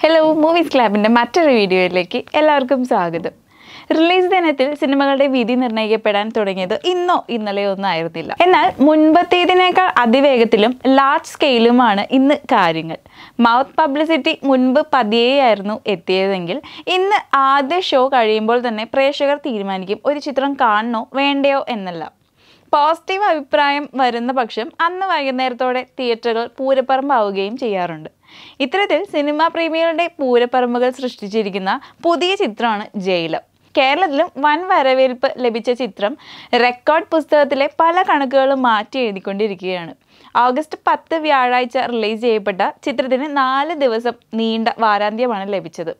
hello movies ക്ലാബിൻ്റെ മറ്റൊരു വീഡിയോയിലേക്ക് എല്ലാവർക്കും സ്വാഗതം റിലീസ് ദിനത്തിൽ സിനിമകളുടെ വിധി നിർണ്ണയിക്കപ്പെടാൻ തുടങ്ങിയത് ഇന്നോ ഇന്നലെയോ ഒന്നും ആയിരുന്നില്ല എന്നാൽ മുൻപത്തേതിനേക്കാൾ അതിവേഗത്തിലും ലാർജ് സ്കെയിലുമാണ് ഇന്ന് കാര്യങ്ങൾ മൗത്ത് പബ്ലിസിറ്റി മുൻപ് പതിയെയായിരുന്നു എത്തിയതെങ്കിൽ ഇന്ന് ആദ്യ ഷോ കഴിയുമ്പോൾ തന്നെ പ്രേക്ഷകർ തീരുമാനിക്കും ഒരു ചിത്രം കാണണോ വേണ്ടയോ എന്നല്ല പോസിറ്റീവ് അഭിപ്രായം വരുന്ന പക്ഷം അന്ന് വൈകുന്നേരത്തോടെ തിയേറ്ററുകൾ പൂരപ്പറമ്പാവുകയും ചെയ്യാറുണ്ട് ഇത്തരത്തിൽ സിനിമാ പ്രേമികളുടെ പൂരപ്പറമ്പുകൾ സൃഷ്ടിച്ചിരിക്കുന്ന പുതിയ ചിത്രമാണ് ജയിലം കേരളത്തിലും വൻ വരവേൽപ്പ് ലഭിച്ച ചിത്രം റെക്കോർഡ് പുസ്തകത്തിലെ പല കണക്കുകളും മാറ്റി എഴുതിക്കൊണ്ടിരിക്കുകയാണ് ഓഗസ്റ്റ് പത്ത് വ്യാഴാഴ്ച റിലീസ് ചെയ്യപ്പെട്ട ചിത്രത്തിന് നാല് ദിവസം നീണ്ട വാരാന്ത്യമാണ് ലഭിച്ചത്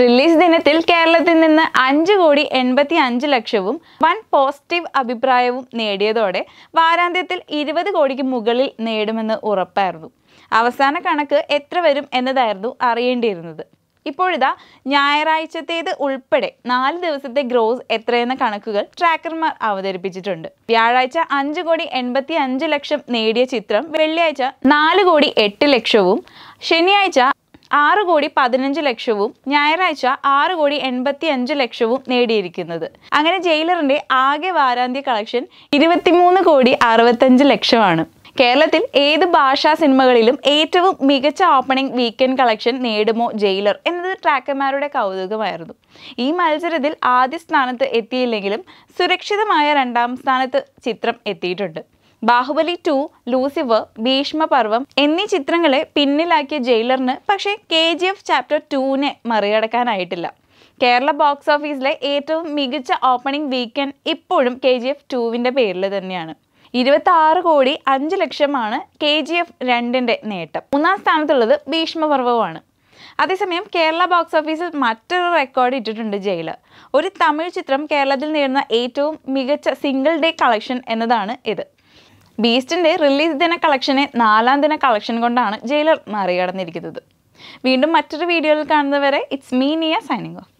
റിലീസ് ദിനത്തിൽ കേരളത്തിൽ നിന്ന് അഞ്ച് കോടി എൺപത്തി അഞ്ച് ലക്ഷവും വൻ പോസിറ്റീവ് അഭിപ്രായവും നേടിയതോടെ വാരാന്ത്യത്തിൽ ഇരുപത് കോടിക്ക് മുകളിൽ നേടുമെന്ന് ഉറപ്പായിരുന്നു അവസാന കണക്ക് എത്ര വരും എന്നതായിരുന്നു അറിയേണ്ടിയിരുന്നത് ഇപ്പോഴിതാ ഞായറാഴ്ചത്തേത് ഉൾപ്പെടെ നാല് ദിവസത്തെ ഗ്രോസ് എത്രയെന്ന കണക്കുകൾ ട്രാക്കർമാർ അവതരിപ്പിച്ചിട്ടുണ്ട് വ്യാഴാഴ്ച അഞ്ച് കോടി എൺപത്തി അഞ്ച് ലക്ഷം നേടിയ ചിത്രം വെള്ളിയാഴ്ച നാല് കോടി എട്ട് ലക്ഷവും ശനിയാഴ്ച ആറ് കോടി പതിനഞ്ച് ലക്ഷവും ഞായറാഴ്ച ആറ് കോടി എൺപത്തി അഞ്ച് ലക്ഷവും നേടിയിരിക്കുന്നത് അങ്ങനെ ജയിലറിന്റെ ആകെ വാരാന്ത്യ കളക്ഷൻ ഇരുപത്തിമൂന്ന് കോടി അറുപത്തഞ്ച് ലക്ഷമാണ് കേരളത്തിൽ ഏത് ഭാഷാ സിനിമകളിലും ഏറ്റവും മികച്ച ഓപ്പണിംഗ് വീക്കെൻഡ് കളക്ഷൻ നേടുമോ ജയിലർ എന്നത് ട്രാക്കർമാരുടെ കൗതുകമായിരുന്നു ഈ മത്സരത്തിൽ ആദ്യ സ്ഥാനത്ത് എത്തിയില്ലെങ്കിലും സുരക്ഷിതമായ രണ്ടാം സ്ഥാനത്ത് ചിത്രം എത്തിയിട്ടുണ്ട് ബാഹുബലി ടു ലൂസിവർ ഭീഷ്മപർവം എന്നീ ചിത്രങ്ങളെ പിന്നിലാക്കിയ ജയിലറിന് പക്ഷേ കെ ജി എഫ് ചാപ്റ്റർ ടുവിനെ മറികടക്കാനായിട്ടില്ല കേരള ബോക്സ് ഓഫീസിലെ ഏറ്റവും മികച്ച ഓപ്പണിംഗ് വീക്കെൻഡ് ഇപ്പോഴും കെ ജി എഫ് ടുവിൻ്റെ പേരിൽ തന്നെയാണ് ഇരുപത്തി ആറ് കോടി അഞ്ച് ലക്ഷമാണ് കെ ജി എഫ് രണ്ടിൻ്റെ നേട്ടം മൂന്നാം സ്ഥാനത്തുള്ളത് ഭീഷ്മപർവമാണ് അതേസമയം കേരള ബോക്സ് ഓഫീസിൽ മറ്റൊരു റെക്കോർഡ് ഇട്ടിട്ടുണ്ട് ജയിൽ ഒരു തമിഴ് ചിത്രം കേരളത്തിൽ നേടുന്ന ഏറ്റവും മികച്ച സിംഗിൾ ഡേ കളക്ഷൻ എന്നതാണ് ഇത് ബീസ്റ്റിൻ്റെ റിലീസ് ദിന കളക്ഷനെ നാലാം ദിന കളക്ഷൻ കൊണ്ടാണ് ജയിലർ മറികടന്നിരിക്കുന്നത് വീണ്ടും മറ്റൊരു വീഡിയോയിൽ കാണുന്നവരെ ഇറ്റ്സ് മീനിയ സൈനിങ് ഓഫ്